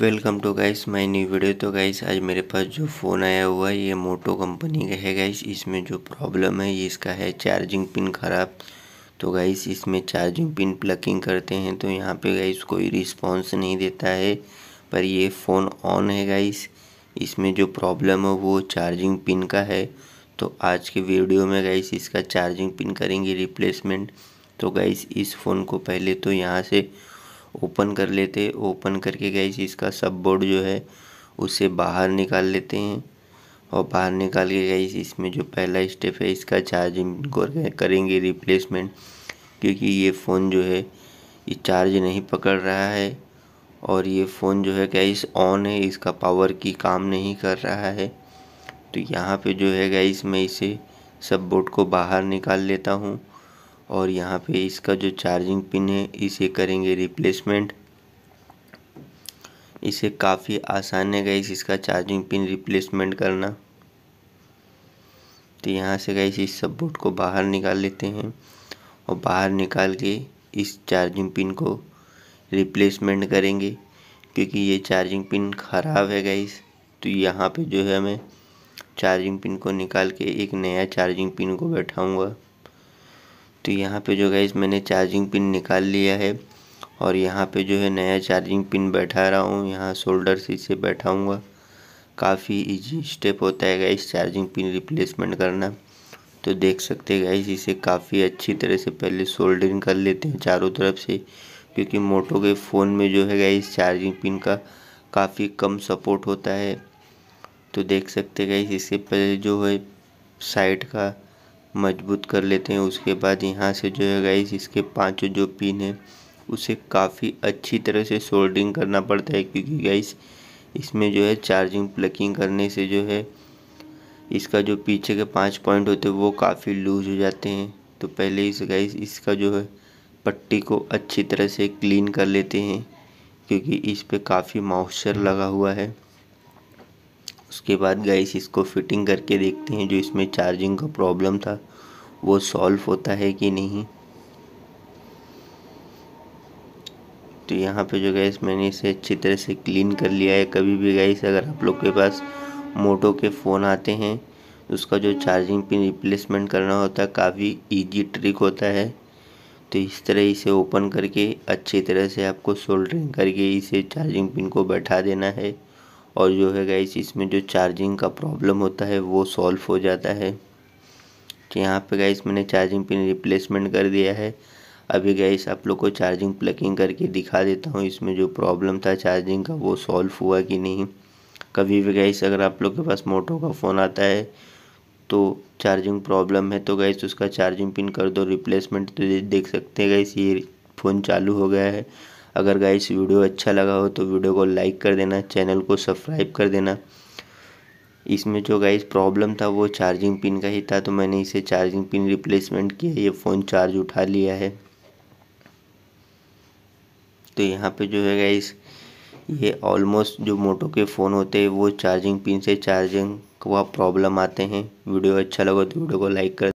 welcome to guys my new video तो guys आज मेरे पास जो फ़ोन आया हुआ है ये मोटो कंपनी का है गाइस इसमें जो प्रॉब्लम है ये इसका है चार्जिंग पिन ख़राब तो गाइस इसमें चार्जिंग पिन प्लगिंग करते हैं तो यहाँ पे गाइस कोई रिस्पांस नहीं देता है पर ये फ़ोन ऑन है गाइस इसमें जो प्रॉब्लम है वो चार्जिंग पिन का है तो आज के वीडियो में गाइस इसका चार्जिंग पिन करेंगे रिप्लेसमेंट तो गाइस इस फ़ोन को पहले तो यहाँ से ओपन कर लेते ओपन करके गए इसका सब बोर्ड जो है उसे बाहर निकाल लेते हैं और बाहर निकाल के गए इसमें जो पहला स्टेप है इसका चार्जिंग करेंगे रिप्लेसमेंट क्योंकि ये फ़ोन जो है ये चार्ज नहीं पकड़ रहा है और ये फ़ोन जो है गैस ऑन है इसका पावर की काम नहीं कर रहा है तो यहाँ पे जो है गैस मैं इसे सब बोर्ड को बाहर निकाल लेता हूँ और यहाँ पे इसका जो चार्जिंग पिन है इसे करेंगे रिप्लेसमेंट इसे काफ़ी आसान है गई इसका चार्जिंग पिन रिप्लेसमेंट करना तो यहाँ से गई इस सब बोर्ड को बाहर निकाल लेते हैं और बाहर निकाल के इस चार्जिंग पिन को रिप्लेसमेंट करेंगे क्योंकि ये चार्जिंग पिन ख़राब है गई तो यहाँ पे जो है मैं चार्जिंग पिन को निकाल के एक नया चार्जिंग पिन को बैठाऊँगा तो यहाँ पे जो गाइस मैंने चार्जिंग पिन निकाल लिया है और यहाँ पे जो है नया चार्जिंग पिन बैठा रहा हूँ यहाँ शोल्डर से इसे बैठाऊँगा काफ़ी इजी स्टेप होता है गाइस चार्जिंग पिन रिप्लेसमेंट करना तो देख सकते हैं इसे काफ़ी अच्छी तरह से पहले सोल्डरिंग कर लेते हैं चारों तरफ से क्योंकि मोटो के फ़ोन में जो है गाइस चार्जिंग पिन का काफ़ी कम सपोर्ट होता है तो देख सकते हैं इससे पहले जो है साइड का मजबूत कर लेते हैं उसके बाद यहाँ से जो है गाइस इसके पाँचों जो पिन है उसे काफ़ी अच्छी तरह से सोल्डिंग करना पड़ता है क्योंकि गाइस इसमें जो है चार्जिंग प्लकिंग करने से जो है इसका जो पीछे के पाँच पॉइंट होते हैं वो काफ़ी लूज हो जाते हैं तो पहले इस गाइस इसका जो है पट्टी को अच्छी तरह से क्लीन कर लेते हैं क्योंकि इस पर काफ़ी मॉइस्चर लगा हुआ है उसके बाद गाइस इसको फिटिंग करके देखते हैं जो इसमें चार्जिंग का प्रॉब्लम था वो सॉल्व होता है कि नहीं तो यहाँ पे जो गैस मैंने इसे अच्छी तरह से क्लीन कर लिया है कभी भी गैस अगर आप लोग के पास मोटो के फ़ोन आते हैं उसका जो चार्जिंग पिन रिप्लेसमेंट करना होता है काफ़ी इजी ट्रिक होता है तो इस तरह इसे ओपन करके अच्छी तरह से आपको सोल्डरिंग करके इसे चार्जिंग पिन को बैठा देना है और जो है गाइस इसमें जो चार्जिंग का प्रॉब्लम होता है वो सॉल्व हो जाता है तो यहाँ पे गाइस मैंने चार्जिंग पिन रिप्लेसमेंट कर दिया है अभी गाइस आप लोग को चार्जिंग प्लगिंग करके दिखा देता हूँ इसमें जो प्रॉब्लम था चार्जिंग का वो सॉल्व हुआ कि नहीं कभी भी गाइस अगर आप लोग के पास मोटो का फ़ोन आता है तो चार्जिंग प्रॉब्लम है तो गाइस उसका चार्जिंग पिन कर दो रिप्लेसमेंट तो देख सकते हैं गाइस ये फ़ोन चालू हो गया है अगर गाइस वीडियो अच्छा लगा हो तो वीडियो को लाइक कर देना चैनल को सब्सक्राइब कर देना इसमें जो गाइस प्रॉब्लम था वो चार्जिंग पिन का ही था तो मैंने इसे चार्जिंग पिन रिप्लेसमेंट किया ये फ़ोन चार्ज उठा लिया है तो यहाँ पे जो है गाइस ये ऑलमोस्ट जो मोटो के फ़ोन होते हैं वो चार्जिंग पिन से चार्जिंग का प्रॉब्लम आते हैं वीडियो अच्छा लगा तो वीडियो को लाइक कर